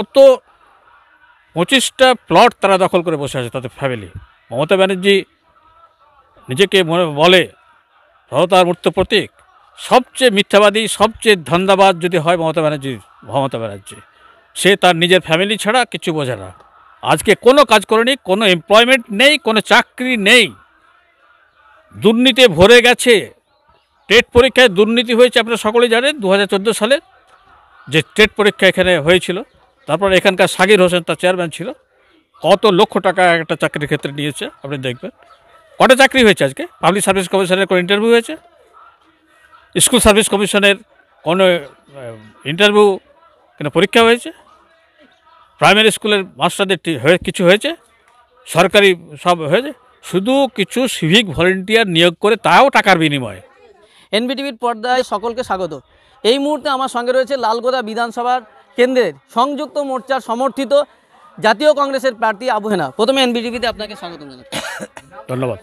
অত পঁচিশটা প্লট তারা দখল করে বসে আছে তাদের ফ্যামিলি মমতা ব্যানার্জি নিজেকে মনে বলে সততার মূর্ত প্রতীক সবচেয়ে মিথ্যাবাদী সবচেয়ে ধন্দাবাদ যদি হয় মমতা ব্যানার্জি মমতা ব্যানার্জি সে তার নিজের ফ্যামিলি ছাড়া কিছু বোঝে না আজকে কোনো কাজ করেনি কোনো এমপ্লয়মেন্ট নেই কোনো চাকরি নেই দুর্নীতি ভরে গেছে টেট পরীক্ষায় দুর্নীতি হয়েছে আপনারা সকলেই জানেন দু সালে যে টেট পরীক্ষা এখানে হয়েছিল তারপর এখানকার সাগির হোসেন তার চেয়ারম্যান ছিল কত লক্ষ টাকা একটা চাকরির ক্ষেত্রে নিয়েছে আপনি দেখবেন কটা চাকরি হয়েছে আজকে পাবলিক সার্ভিস কমিশনের কোনো ইন্টারভিউ হয়েছে স্কুল সার্ভিস কমিশনের কোনো ইন্টারভিউ কেন পরীক্ষা হয়েছে প্রাইমারি স্কুলের মাস্টারদের কিছু হয়েছে সরকারি সব হয়েছে শুধু কিছু সিভিক ভলেন্টিয়ার নিয়োগ করে তাও টাকার বিনিময়ে এনবিটিভির পর্দায় সকলকে স্বাগত এই মুহূর্তে আমার সঙ্গে রয়েছে লালগোদা বিধানসভার কেন্দ্রের সংযুক্ত মোর্চার সমর্থিত জাতীয় কংগ্রেসের প্রার্থী আবু হেনা প্রথমে এনবিটিভিতে আপনাকে স্বাগত ধন্যবাদ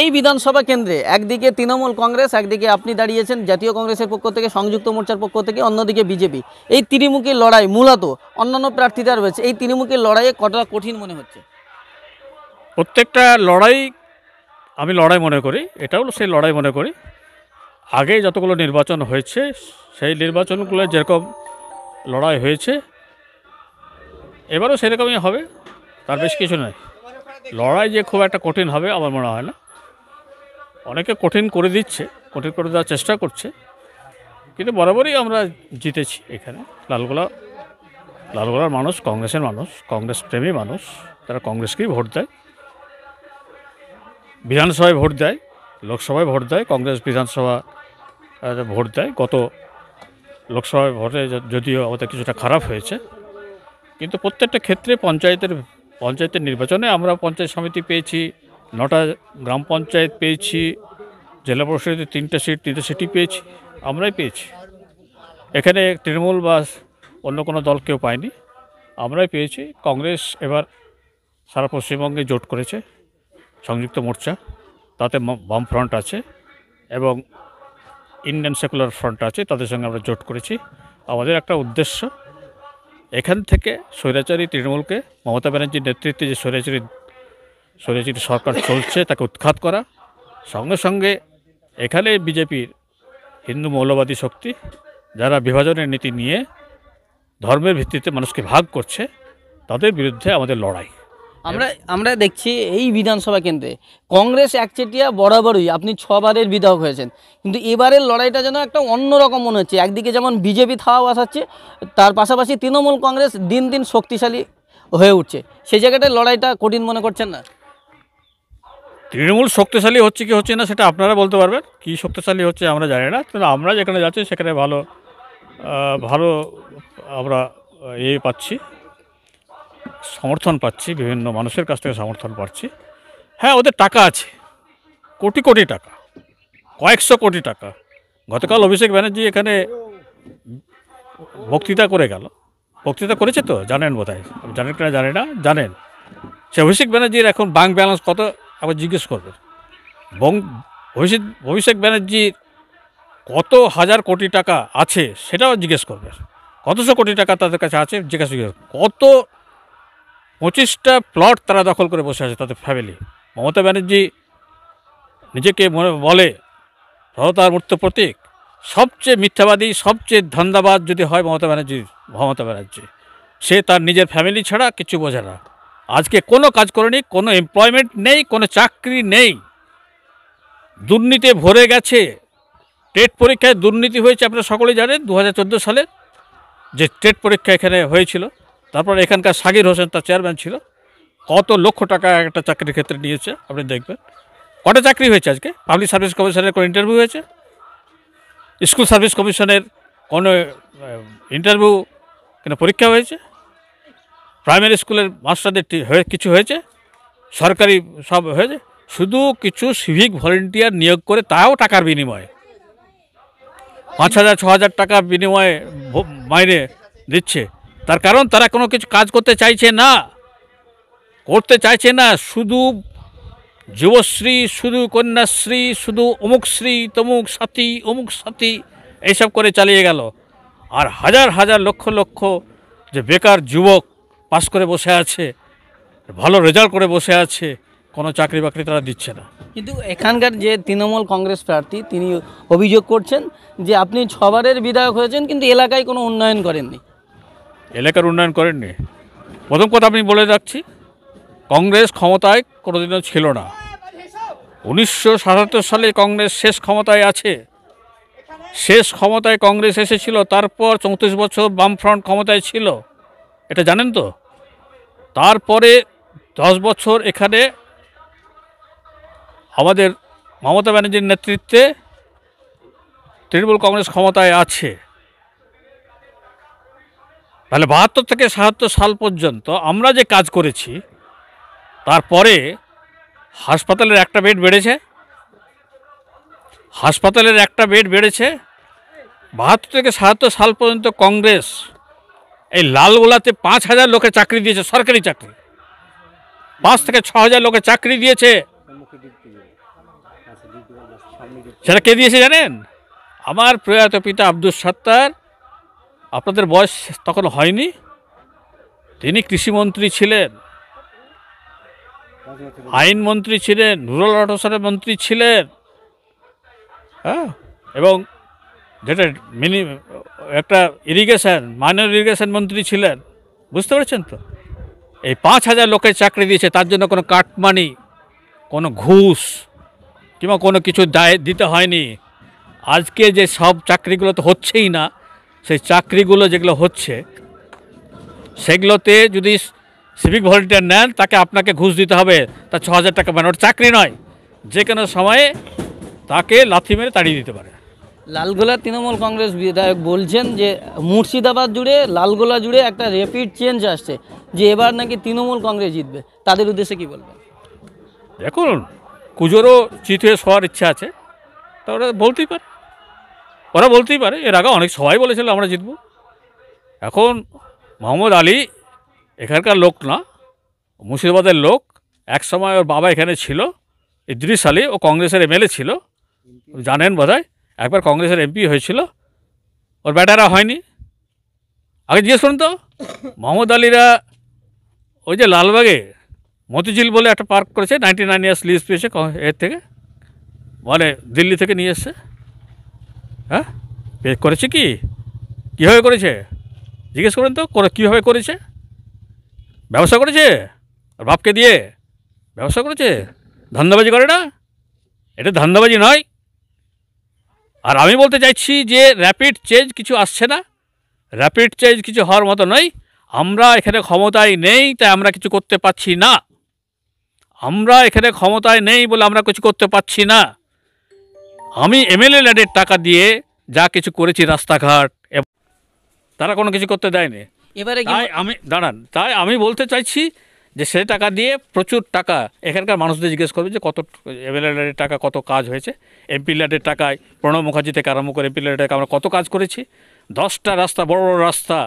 এই বিধানসভা কেন্দ্রে একদিকে তৃণমূল কংগ্রেস একদিকে আপনি দাঁড়িয়েছেন জাতীয় কংগ্রেসের পক্ষ থেকে সংযুক্ত মোর্চার পক্ষ থেকে অন্যদিকে বিজেপি এই ত্রিমুখী লড়াই মূলত অন্যান্য প্রার্থীরা রয়েছে এই ত্রিমুখী লড়াইয়ে কতটা কঠিন মনে হচ্ছে প্রত্যেকটা লড়াই আমি লড়াই মনে করি এটা হলো সেই লড়াই মনে করি আগে যতগুলো নির্বাচন হয়েছে সেই নির্বাচনগুলো যেরকম লড়াই হয়েছে এবারও সেরকমই হবে তার বেশ কিছু নয় লড়াই যে খুব একটা কঠিন হবে আমার মনে হয় না অনেকে কঠিন করে দিচ্ছে কঠিন করে দেওয়ার চেষ্টা করছে কিন্তু বরাবরই আমরা জিতেছি এখানে লালগোলা লালগোলার মানুষ কংগ্রেসের মানুষ কংগ্রেস প্রেমী মানুষ তারা কংগ্রেসকেই ভোট দেয় বিধানসভায় ভোট দেয় লোকসভায় ভোট দেয় কংগ্রেস বিধানসভা ভোট দেয় গত লোকসভায় ভোটে যদিও আমাদের কিছুটা খারাপ হয়েছে কিন্তু প্রত্যেকটা ক্ষেত্রে পঞ্চায়েতের পঞ্চায়েতের নির্বাচনে আমরা পঞ্চায়েত সমিতি পেয়েছি নটা গ্রাম পঞ্চায়েত পেয়েছি জেলা পরিষদের তিনটা সিট তিনটা সিটি পেয়েছি আমরাই পেয়েছি এখানে তৃণমূল বা অন্য কোনো দল কেউ পায়নি আমরাই পেয়েছি কংগ্রেস এবার সারা পশ্চিমবঙ্গে জোট করেছে সংযুক্ত মোর্চা তাতে বামফ্রন্ট আছে এবং ইন্ডিয়ান সেকুলার ফ্রন্ট আছে তাদের সঙ্গে আমরা জোট করেছি আমাদের একটা উদ্দেশ্য এখান থেকে স্বৈরাচারী তৃণমূলকে মমতা ব্যানার্জির নেতৃত্বে যে স্বৈরাচারী স্বৈরাচারী সরকার চলছে তাকে উৎখাত করা সঙ্গে সঙ্গে এখানে বিজেপির হিন্দু মৌলবাদী শক্তি যারা বিভাজনের নীতি নিয়ে ধর্মের ভিত্তিতে মানুষকে ভাগ করছে তাদের বিরুদ্ধে আমাদের লড়াই আমরা আমরা দেখছি এই বিধানসভা কেন্দ্রে কংগ্রেস একচেটিয়া বরাবরই আপনি ছবারের বিধায়ক হয়েছেন কিন্তু এবারের লড়াইটা যেন একটা অন্যরকম মনে হচ্ছে একদিকে যেমন বিজেপি থাওয়া আসাচ্ছে তার পাশাপাশি তৃণমূল কংগ্রেস দিন দিন শক্তিশালী হয়ে উঠছে সেই জায়গাটায় লড়াইটা কঠিন মনে করছেন না তৃণমূল শক্তিশালী হচ্ছে কি হচ্ছে না সেটা আপনারা বলতে পারবেন কি শক্তিশালী হচ্ছে আমরা জানি না কিন্তু আমরা যেখানে যাচ্ছি সেখানে ভালো ভালো আমরা এ পাচ্ছি সমর্থন পাচ্ছি বিভিন্ন মানুষের কাছ থেকে সমর্থন পাচ্ছি হ্যাঁ ওদের টাকা আছে কোটি কোটি টাকা কয়েকশো কোটি টাকা গতকাল অভিষেক ব্যানার্জি এখানে বক্তৃতা করে গেল বক্তৃতা করেছে তো জানেন বোধ হয় জানেন কিনা জানে না জানেন সে অভিষেক ব্যানার্জির এখন ব্যাঙ্ক ব্যালেন্স কত আবার জিজ্ঞেস করবেন বং অভিষেক অভিষেক ব্যানার্জির কত হাজার কোটি টাকা আছে সেটাও জিজ্ঞেস করবে কতশো কোটি টাকা তাদের কাছে আছে জিজ্ঞাসা কত পঁচিশটা প্লট তারা দখল করে বসে আছে তাদের ফ্যামিলি মমতা ব্যানার্জি নিজেকে বলে সততার মূর্ত প্রতীক সবচেয়ে মিথ্যাবাদী সবচেয়ে ধন্দাবাদ যদি হয় মমতা ব্যানার্জি মমতা ব্যানার্জি সে তার নিজের ফ্যামিলি ছাড়া কিছু বোঝে না আজকে কোনো কাজ করেনি কোনো এমপ্লয়মেন্ট নেই কোনো চাকরি নেই দুর্নীতি ভরে গেছে টেট পরীক্ষায় দুর্নীতি হয়েছে আপনারা সকলেই জানেন দু সালে যে টেট পরীক্ষা এখানে হয়েছিল তারপর এখানকার সাগির হোসেন তার চেয়ারম্যান ছিল কত লক্ষ টাকা একটা চাকরির ক্ষেত্রে নিয়েছে আপনি দেখবেন কটা চাকরি হয়েছে আজকে পাবলিক সার্ভিস কমিশনের কোনো ইন্টারভিউ হয়েছে স্কুল সার্ভিস কমিশনের কোনো ইন্টারভিউ কেন পরীক্ষা হয়েছে প্রাইমারি স্কুলের মাস্টারদের হয়ে কিছু হয়েছে সরকারি সব হয়েছে শুধু কিছু সিভিক ভলেন্টিয়ার নিয়োগ করে তাও টাকার বিনিময়ে পাঁচ হাজার ছ হাজার টাকা বিনিময়ে মাইনে দিচ্ছে তার কারণ তারা কোনো কিছু কাজ করতে চাইছে না করতে চাইছে না শুধু যুবশ্রী শুধু কন্যাশ্রী শুধু অমুকশ্রী তমুক সাথী অমুক সাথী এইসব করে চালিয়ে গেল আর হাজার হাজার লক্ষ লক্ষ যে বেকার যুবক পাস করে বসে আছে ভালো রেজাল্ট করে বসে আছে কোনো চাকরি বাকরি তারা দিচ্ছে না কিন্তু এখানকার যে তৃণমূল কংগ্রেস প্রার্থী তিনি অভিযোগ করছেন যে আপনি ছবারের বিধায়ক হয়েছেন কিন্তু এলাকায় কোনো উন্নয়ন করেননি এলাকার উন্নয়ন করেননি প্রথম কথা আমি বলে যাচ্ছি কংগ্রেস ক্ষমতায় কোনোদিনও ছিল না উনিশশো সাতাত্তর সালে কংগ্রেস শেষ ক্ষমতায় আছে শেষ ক্ষমতায় কংগ্রেস এসেছিল তারপর চৌত্রিশ বছর বামফ্রন্ট ক্ষমতায় ছিল এটা জানেন তো তারপরে দশ বছর এখানে আমাদের মমতা ব্যানার্জির নেতৃত্বে তৃণমূল কংগ্রেস ক্ষমতায় আছে তাহলে বাহাত্তর থেকে সাহাত্তর সাল পর্যন্ত আমরা যে কাজ করেছি তারপরে হাসপাতালের একটা বেড বেড়েছে হাসপাতালের একটা বেড বেড়েছে বাহাত্তর থেকে সাহাত্তর সাল পর্যন্ত কংগ্রেস এই লালগোলাতে পাঁচ হাজার লোকে চাকরি দিয়েছে সরকারি চাকরি পাঁচ থেকে ছ হাজার লোকে চাকরি দিয়েছে সেটা কে দিয়েছে জানেন আমার প্রয়াত পিতা আব্দুল সত্তার আপনাদের বয়স তখন হয়নি তিনি কৃষিমন্ত্রী ছিলেন আইনমন্ত্রী ছিলেন রুরাল অটোসারের মন্ত্রী ছিলেন হ্যাঁ এবং যেটা মিনি একটা ইরিগেশন মাইনর ইরিগেশন মন্ত্রী ছিলেন বুঝতে পেরেছেন তো এই পাঁচ হাজার লোকের চাকরি দিয়েছে তার জন্য কোনো কাটমানি কোনো ঘুষ কিংবা কোনো কিছু দায় দিতে হয়নি আজকে যে সব চাকরিগুলো তো হচ্ছেই না সেই চাকরিগুলো যেগুলো হচ্ছে সেগুলোতে যদি সিভিক ভলেন্টিয়ার নেন তাকে আপনাকে ঘুষ দিতে হবে তা ছ হাজার টাকা পান মানে ওর চাকরি নয় যে কোনো সময়ে তাকে লাথি মেরে তাড়িয়ে দিতে পারে লালগোলা তৃণমূল কংগ্রেস বিধায়ক বলছেন যে মুর্শিদাবাদ জুড়ে লালগোলা জুড়ে একটা র্যাপিড চেঞ্জ আসছে যে এবার নাকি তৃণমূল কংগ্রেস জিতবে তাদের উদ্দেশ্যে কি বলবেন দেখুন কুজোরও চিত হয়ে শোয়ার ইচ্ছা আছে তাহলে বলতেই পারে ওরা বলতেই পারে এর আগে অনেক সবাই বলেছিল আমরা জিতব এখন মোহাম্মদ আলী এখানকার লোক না মুর্শিদাবাদের লোক এক সময় ওর বাবা এখানে ছিল ইদ্রিস আলী ও কংগ্রেসের এমএলএ ছিল জানেন বোধহয় একবার কংগ্রেসের এমপি হয়েছিল ওর ব্যাটারা হয়নি আগে জিজ্ঞেস করুন তো মোহাম্মদ আলীরা ওই যে লালবাগে মতিঝিল বলে একটা পার্ক করেছে নাইনটি নাইন ইয়ার্স লিজ পেয়েছে এর থেকে মানে দিল্লি থেকে নিয়ে এসছে হ্যাঁ করেছে কি কীভাবে করেছে জিজ্ঞেস করেন তো করে কীভাবে করেছে ব্যবসা করেছে আর বাপকে দিয়ে ব্যবসা করেছে ধান্দাবাজি করে না এটা ধান্দাবাজি নয় আর আমি বলতে চাইছি যে র্যাপিড চেঞ্জ কিছু আসছে না র্যাপিড চেঞ্জ কিছু হওয়ার মতো নয় আমরা এখানে ক্ষমতায় নেই তাই আমরা কিছু করতে পারছি না আমরা এখানে ক্ষমতায় নেই বলে আমরা কিছু করতে পারছি না আমি এমএলএ ল্যাডের টাকা দিয়ে যা কিছু করেছি রাস্তাঘাট তারা কোনো কিছু করতে দেয়নি এবারে তাই আমি দাঁড়ান তাই আমি বলতে চাইছি যে সে টাকা দিয়ে প্রচুর টাকা এখানকার মানুষদের জিজ্ঞেস করবে যে কত এমএলএ ল্যাডের টাকা কত কাজ হয়েছে এমপি ল্যাডের টাকায় প্রণব মুখার্জি থেকে আরম্ভ করে এমপি ল্যাডের টাকা আমরা কত কাজ করেছি দশটা রাস্তা বড় বড় রাস্তা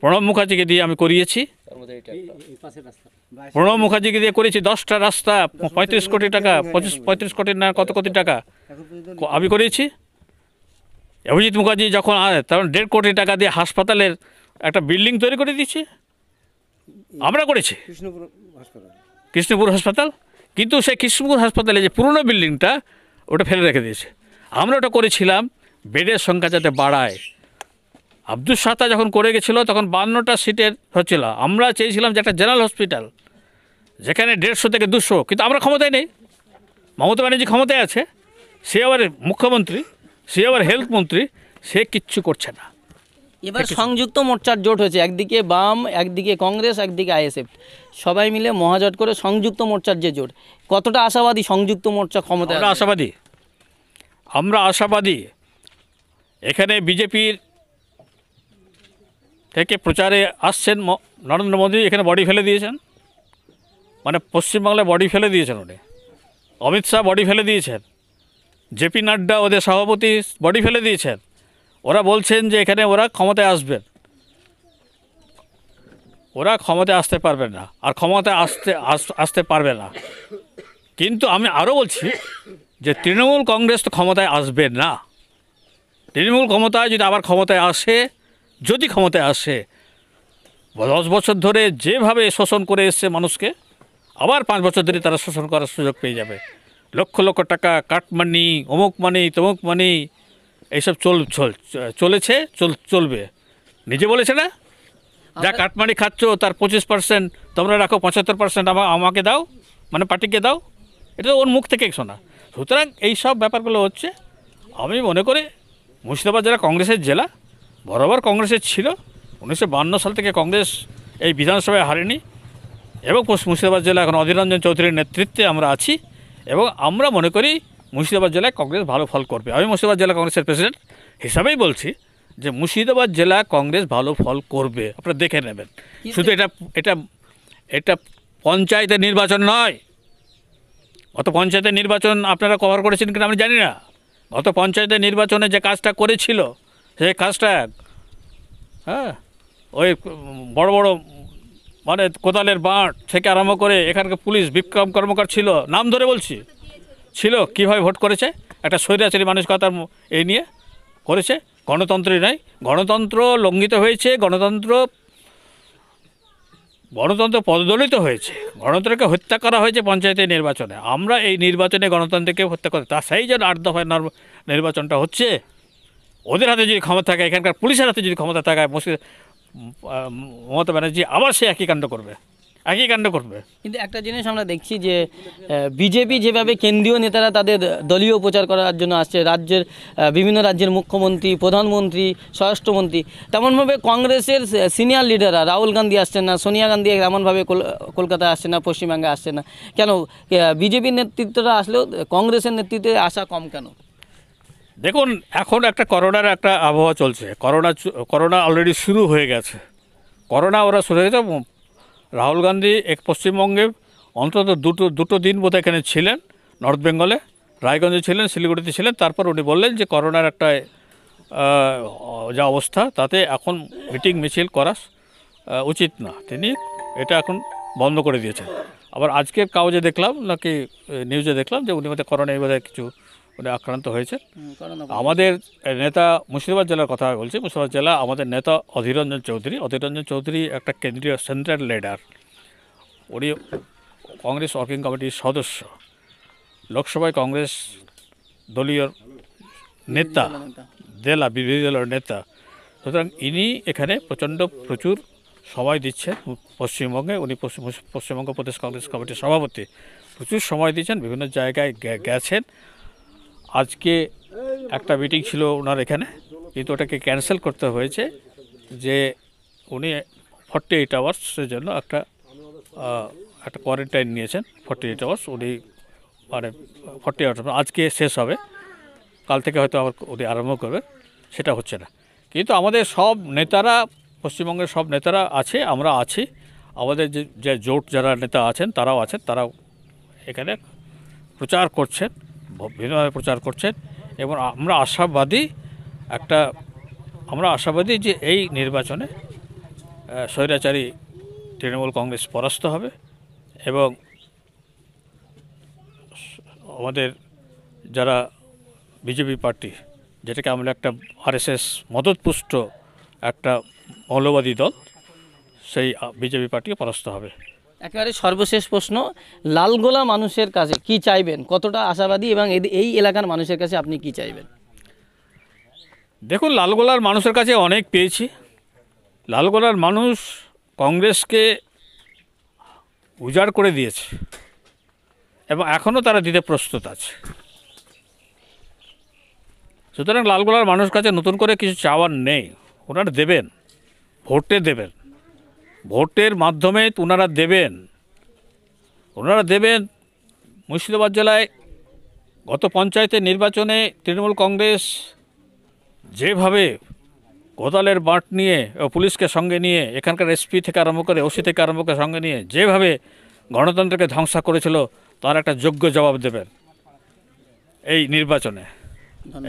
প্রণব মুখার্জিকে দিয়ে আমি করিয়েছি প্রণব মুখার্জিকে দিয়ে করেছি দশটা রাস্তা পঁয়ত্রিশ কোটি টাকা পঁচিশ পঁয়ত্রিশ কোটি না কত কোটি টাকা আমি করিয়েছি অভিজিৎ মুখার্জি যখন তখন দেড় কোটি টাকা দিয়ে হাসপাতালের একটা বিল্ডিং তৈরি করে দিয়েছি আমরা করেছি কৃষ্ণপুর হাসপাতাল কিন্তু সেই কৃষ্ণপুর হাসপাতালে যে পুরনো বিল্ডিংটা ওটা ফেলে রেখে দিয়েছে আমরা ওটা করেছিলাম বেডের সংখ্যা যাতে বাড়ায় আব্দুল সাতা যখন করে গেছিলো তখন বান্নটা সিটের হচ্ছিল আমরা চেয়েছিলাম যে একটা জেনারেল হসপিটাল যেখানে দেড়শো থেকে দুশো কিন্তু আমরা ক্ষমতায় নেই মমতা ব্যানার্জি ক্ষমতায় আছে সে আবার মুখ্যমন্ত্রী সে আবার হেলথ মন্ত্রী সে কিচ্ছু করছে না এবার সংযুক্ত মোর্চার জোট হয়েছে একদিকে বাম একদিকে কংগ্রেস একদিকে আইএসএফ সবাই মিলে মহাজোট করে সংযুক্ত মোর্চার যে জোট কতটা আশাবাদী সংযুক্ত মোর্চা ক্ষমতা আশাবাদী আমরা আশাবাদী এখানে বিজেপির থেকে প্রচারে আসছেন নরেন্দ্র মোদী এখানে বডি ফেলে দিয়েছেন মানে পশ্চিমবাংলায় বডি ফেলে দিয়েছেন উনি অমিত শাহ বডি ফেলে দিয়েছেন জেপি নাড্ডা ওদের সভাপতি বডি ফেলে দিয়েছেন ওরা বলছেন যে এখানে ওরা ক্ষমতায় আসবেন ওরা ক্ষমতায় আসতে পারবে না আর ক্ষমতায় আসতে আসতে পারবে না কিন্তু আমি আরও বলছি যে তৃণমূল কংগ্রেস তো ক্ষমতায় আসবে না তৃণমূল ক্ষমতায় যদি আবার ক্ষমতায় আসে যদি ক্ষমতায় আসে দশ বছর ধরে যেভাবে শোষণ করে এসছে মানুষকে আবার পাঁচ বছর ধরে তারা শোষণ করার সুযোগ পেয়ে যাবে লক্ষ লক্ষ টাকা কাটমানি অমুক মানি তমুক মানি এইসব চল চলেছে চল চলবে নিজে বলেছে না যা কাটমানি খাচ্ছ তার পঁচিশ পার্সেন্ট তোমরা রাখো পঁচাত্তর পার্সেন্ট আমাকে দাও মানে পার্টিকে দাও এটা ওর মুখ থেকে শোনা সুতরাং এই সব ব্যাপারগুলো হচ্ছে আমি মনে করি মুর্শিদাবাদ জেলা কংগ্রেসের জেলা বরাবর কংগ্রেসের ছিল উনিশশো সাল থেকে কংগ্রেস এই বিধানসভায় হারেনি এবং মুর্শিদাবাদ জেলা এখন অধীররঞ্জন চৌধুরীর নেতৃত্বে আমরা আছি এবং আমরা মনে করি মুর্শিদাবাদ জেলায় কংগ্রেস ভালো ফল করবে আমি মুর্শিদাবাদ জেলা কংগ্রেসের প্রেসিডেন্ট হিসাবেই বলছি যে মুর্শিদাবাদ জেলা কংগ্রেস ভালো ফল করবে আপনারা দেখে নেবেন শুধু এটা এটা এটা পঞ্চায়েতের নির্বাচন নয় গত পঞ্চায়েতের নির্বাচন আপনারা কভার করেছেন কিনা আমি জানি না গত পঞ্চায়েতের নির্বাচনে যে কাজটা করেছিল সে কাজটা হ্যাঁ ওই বড় বড় মানে কোদালের বাঁট থেকে আরম্ভ করে এখানকার পুলিশ বিক্রম কর্মকার ছিল নাম ধরে বলছি ছিল কীভাবে ভোট করেছে একটা স্বৈরাচারী মানসিকতার এই নিয়ে করেছে গণতন্ত্রই নাই গণতন্ত্র লঙ্ঘিত হয়েছে গণতন্ত্র গণতন্ত্র পদদলিত হয়েছে গণতন্ত্রকে হত্যা করা হয়েছে পঞ্চায়েতের নির্বাচনে আমরা এই নির্বাচনে গণতন্ত্রকে হত্যা করে তা সেই জন্য আট দফায় নির্বাচনটা হচ্ছে ওদের হাতে যদি ক্ষমতা থাকে এখানকার পুলিশের হাতে যদি ক্ষমতা থাকে মুশকিল মমতা ব্যানার্জি আবার সে একই কাণ্ড করবে একই কাণ্ড করবে কিন্তু একটা জিনিস আমরা দেখছি যে বিজেপি যেভাবে কেন্দ্রীয় নেতারা তাদের দলীয় প্রচার করার জন্য আসছে রাজ্যের বিভিন্ন রাজ্যের মুখ্যমন্ত্রী প্রধানমন্ত্রী স্বরাষ্ট্রমন্ত্রী তেমনভাবে কংগ্রেসের সিনিয়র লিডাররা রাহুল গান্ধী আসছেন না সোনিয়া গান্ধী এমনভাবে কলকাতায় আসছে না পশ্চিমবঙ্গে আসছে না কেন বিজেপির নেতৃত্বটা আসলেও কংগ্রেসের নেতৃত্বে আসা কম কেন দেখুন এখন একটা করোনার একটা আবহাওয়া চলছে করোনা করোনা অলরেডি শুরু হয়ে গেছে করোনা ওরা শুরু হয়ে গেছে রাহুল গান্ধী এক পশ্চিমবঙ্গে অন্তত দুটো দুটো দিন বোধ এখানে ছিলেন নর্থ বেঙ্গলে রায়গঞ্জে ছিলেন শিলিগুড়িতে ছিলেন তারপর উনি বললেন যে করোনার একটা যা অবস্থা তাতে এখন মিটিং মিছিল করা উচিত না তিনি এটা এখন বন্ধ করে দিয়েছেন আবার আজকের কাগজে দেখলাম নাকি নিউজে দেখলাম যে উনি মধ্যে করোনা বোধহয় কিছু উনি আক্রান্ত হয়েছে আমাদের নেতা মুর্শিদাবাদ জেলার কথা বলছি মুর্শিদাবাদ জেলা আমাদের নেতা অধীরঞ্জন চৌধুরী অধীরঞ্জন চৌধুরী একটা কেন্দ্রীয় সেন্ট্রাল লিডার উনি কংগ্রেস ওয়ার্কিং কমিটির সদস্য লোকসভায় কংগ্রেস দলীয় নেতা জেলা বিরোধী দলের নেতা সুতরাং ইনি এখানে প্রচণ্ড প্রচুর সময় দিচ্ছেন পশ্চিমবঙ্গে উনি পশ্চিমবঙ্গ প্রদেশ কংগ্রেস কমিটির সভাপতি প্রচুর সময় দিয়েছেন বিভিন্ন জায়গায় গেছেন আজকে একটা মিটিং ছিল ওনার এখানে কিন্তু ওটাকে ক্যান্সেল করতে হয়েছে যে উনি ফর্টি এইট আওয়ার্সের জন্য একটা একটা কোয়ারেন্টাইন নিয়েছেন ফর্টি এইট আওয়ার্স উনি মানে ফর্টি আওয়ার্স আজকে শেষ হবে কাল থেকে হয়তো আবার উনি আরম্ভ করবে সেটা হচ্ছে না কিন্তু আমাদের সব নেতারা পশ্চিমবঙ্গের সব নেতারা আছে আমরা আছি আমাদের যে জোট যারা নেতা আছেন তারাও আছেন তারাও এখানে প্রচার করছেন বিভিন্নভাবে প্রচার করছেন এবং আমরা আশাবাদী একটা আমরা আশাবাদী যে এই নির্বাচনে স্বৈরাচারী তৃণমূল কংগ্রেস পরাস্ত হবে এবং আমাদের যারা বিজেপি পার্টি যেটাকে আমরা একটা আরএসএস মদতপুষ্ট একটা মৌলবাদী দল সেই বিজেপি পার্টিও পরাস্ত হবে একেবারে সর্বশেষ প্রশ্ন লালগোলা মানুষের কাছে কি চাইবেন কতটা আশাবাদী এবং এই এলাকার মানুষের কাছে আপনি কি চাইবেন দেখুন লালগোলার মানুষের কাছে অনেক পেয়েছি লালগোলার মানুষ কংগ্রেসকে উজাড় করে দিয়েছে এবং এখনও তারা দিতে প্রস্তুত আছে সুতরাং লালগোলার মানুষ কাছে নতুন করে কিছু চাওয়ার নেই ওনারা দেবেন ভোটে দেবেন ভোটের মাধ্যমে ওনারা দেবেন ওনারা দেবেন মুর্শিদাবাদ জেলায় গত পঞ্চায়েতের নির্বাচনে তৃণমূল কংগ্রেস যেভাবে কোদালের বাঁট নিয়ে ও পুলিশকে সঙ্গে নিয়ে এখানকার এসপি থেকে আরম্ভ করে ওসি থেকে আরম্ভ করে সঙ্গে নিয়ে যেভাবে গণতন্ত্রকে ধ্বংস করেছিল তার একটা যোগ্য জবাব দেবেন এই নির্বাচনে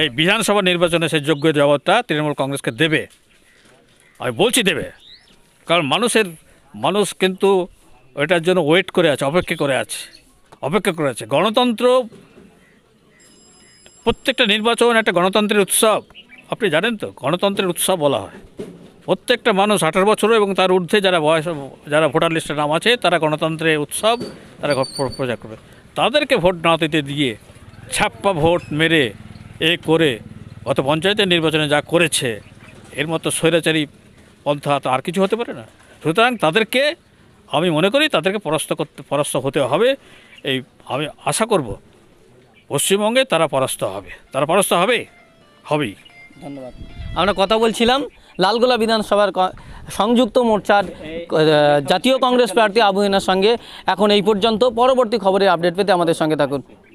এই বিধানসভা নির্বাচনে সেই যোগ্য জবাবটা তৃণমূল কংগ্রেসকে দেবে আমি বলছি দেবে কারণ মানুষের মানুষ কিন্তু এটার জন্য ওয়েট করে আছে অপেক্ষা করে আছে অপেক্ষা করে আছে গণতন্ত্র প্রত্যেকটা নির্বাচন একটা গণতন্ত্রের উৎসব আপনি জানেন তো গণতন্ত্রের উৎসব বলা হয় প্রত্যেকটা মানুষ আঠারো বছর এবং তার ঊর্ধ্বে যারা বয়স যারা ভোটার লিস্টে নাম আছে তারা গণতন্ত্রের উৎসব তারা প্রচার করবে তাদেরকে ভোট না দিতে দিয়ে ছাপ্পা ভোট মেরে এ করে গত পঞ্চায়েতের নির্বাচনে যা করেছে এর মতো স্বৈরাচারী পন্থা তো আর কিছু হতে পারে না সুতরাং তাদেরকে আমি মনে করি তাদেরকে পরাস্ত করতে পরাস্ত হতে হবে এই আমি আশা করব পশ্চিমবঙ্গে তারা পরাস্ত হবে তারা পরাস্ত হবে হবেই ধন্যবাদ আমরা কথা বলছিলাম লালগোলা বিধানসভার সংযুক্ত মোর্চার জাতীয় কংগ্রেস প্রার্থী আবু সঙ্গে এখন এই পর্যন্ত পরবর্তী খবরের আপডেট পেতে আমাদের সঙ্গে থাকুন